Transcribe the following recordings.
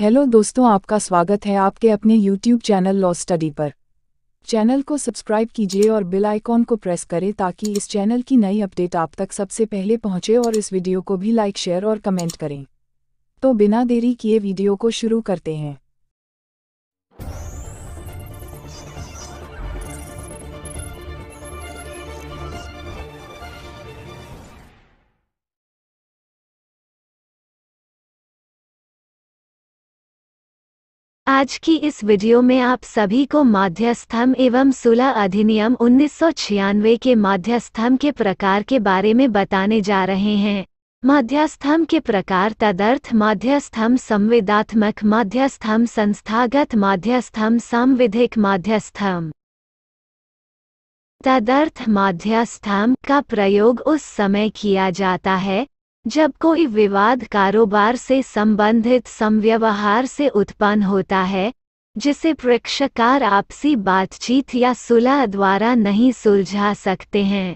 hello दोस्तों आपका स्वागत है आपके अपने यूट्यूब चैनल लॉ स्टडी पर चैनल को सब्सक्राइब कीजिए और बेल आइकॉन को प्रेस करें ताकि इस चैनल की नई अपडेट आप तक सबसे पहले पहुंचे और इस वीडियो को भी लाइक शेयर और कमेंट करें तो बिना देरी किए वीडियो को शुरू करते हैं आज की इस वीडियो में आप सभी को माध्यस्थम एवं सुलह अधिनियम उन्नीस के माध्यस्थम के प्रकार के बारे में बताने जा रहे हैं माध्यस्थम के प्रकार तदर्थ माध्यस्थम संविदात्मक माध्यस्थम संस्थागत माध्यस्थम संविधिक माध्यस्थम तदर्थ माध्यस्थम का प्रयोग उस समय किया जाता है जब कोई विवाद कारोबार से संबंधित समव्यवहार से उत्पन्न होता है जिसे प्रेक्षकार आपसी बातचीत या सुलह द्वारा नहीं सुलझा सकते हैं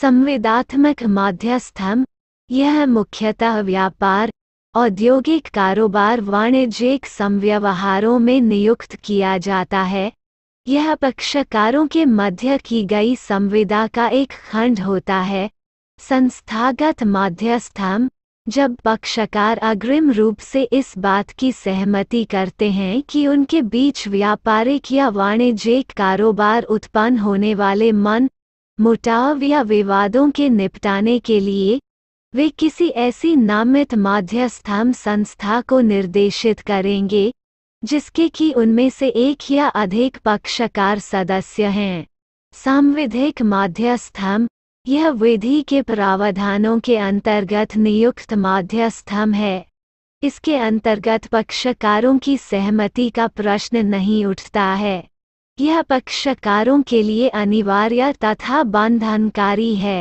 संविदात्मक माध्यस्थम यह मुख्यतः व्यापार औद्योगिक कारोबार वाणिज्यिक समव्यवहारों में नियुक्त किया जाता है यह पक्षकारों के मध्य की गई संविदा का एक खंड होता है संस्थागत माध्यस्थम जब पक्षकार अग्रिम रूप से इस बात की सहमति करते हैं कि उनके बीच व्यापारिक या वाणिज्यिक कारोबार उत्पन्न होने वाले मन मुटाव या विवादों के निपटाने के लिए वे किसी ऐसी नामित माध्यस्थम संस्था को निर्देशित करेंगे जिसके कि उनमें से एक या अधिक पक्षकार सदस्य हैं सांविधिक माध्यस्थम यह विधि के प्रावधानों के अंतर्गत नियुक्त माध्यस्थम है इसके अंतर्गत पक्षकारों की सहमति का प्रश्न नहीं उठता है यह पक्षकारों के लिए अनिवार्य तथा बंधनकारी है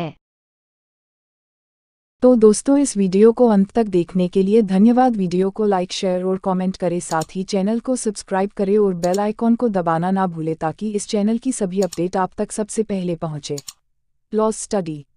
तो दोस्तों इस वीडियो को अंत तक देखने के लिए धन्यवाद वीडियो को लाइक शेयर और कमेंट करें साथ ही चैनल को सब्सक्राइब करें और बेल आइकॉन को दबाना ना भूलें ताकि इस चैनल की सभी अपडेट आप तक सबसे पहले पहुंचे Law Study